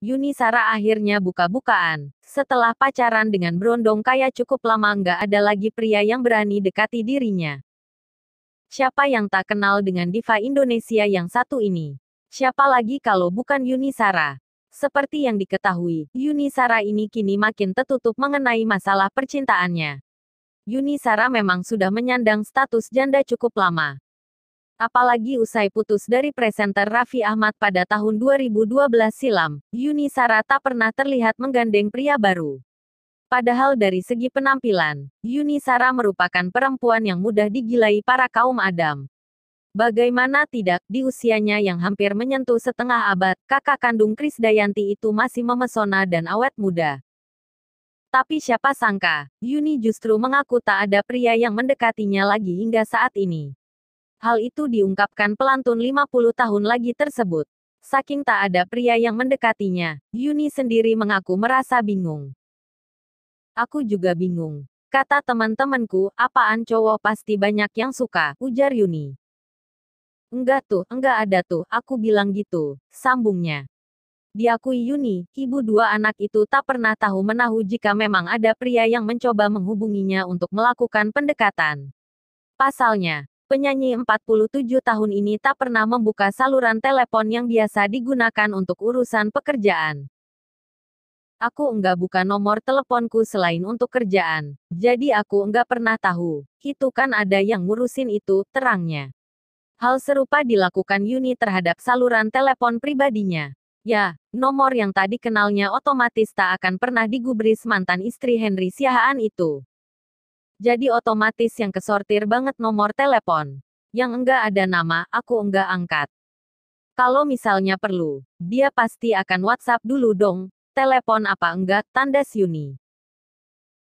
Yuni Sara akhirnya buka-bukaan. Setelah pacaran dengan berondong Kaya cukup lama nggak ada lagi pria yang berani dekati dirinya. Siapa yang tak kenal dengan diva Indonesia yang satu ini? Siapa lagi kalau bukan Yuni Sara? Seperti yang diketahui, Yuni Sara ini kini makin tertutup mengenai masalah percintaannya. Yuni Sara memang sudah menyandang status janda cukup lama. Apalagi usai putus dari presenter Raffi Ahmad pada tahun 2012 silam, Yuni Sara tak pernah terlihat menggandeng pria baru. Padahal dari segi penampilan, Yuni Sara merupakan perempuan yang mudah digilai para kaum Adam. Bagaimana tidak, di usianya yang hampir menyentuh setengah abad, kakak kandung Kris Dayanti itu masih memesona dan awet muda. Tapi siapa sangka, Yuni justru mengaku tak ada pria yang mendekatinya lagi hingga saat ini. Hal itu diungkapkan pelantun 50 tahun lagi tersebut. Saking tak ada pria yang mendekatinya, Yuni sendiri mengaku merasa bingung. Aku juga bingung. Kata teman-temanku, apaan cowok pasti banyak yang suka, ujar Yuni. Enggak tuh, enggak ada tuh, aku bilang gitu, sambungnya. Diakui Yuni, ibu dua anak itu tak pernah tahu menahu jika memang ada pria yang mencoba menghubunginya untuk melakukan pendekatan. Pasalnya, penyanyi 47 tahun ini tak pernah membuka saluran telepon yang biasa digunakan untuk urusan pekerjaan. Aku enggak buka nomor teleponku selain untuk kerjaan, jadi aku enggak pernah tahu. Itu kan ada yang ngurusin itu, terangnya. Hal serupa dilakukan Yuni terhadap saluran telepon pribadinya. Ya, nomor yang tadi kenalnya otomatis tak akan pernah digubris mantan istri Henry Siahaan itu. Jadi otomatis yang kesortir banget nomor telepon. Yang enggak ada nama, aku enggak angkat. Kalau misalnya perlu, dia pasti akan WhatsApp dulu dong. Telepon apa enggak, tanda Yuni.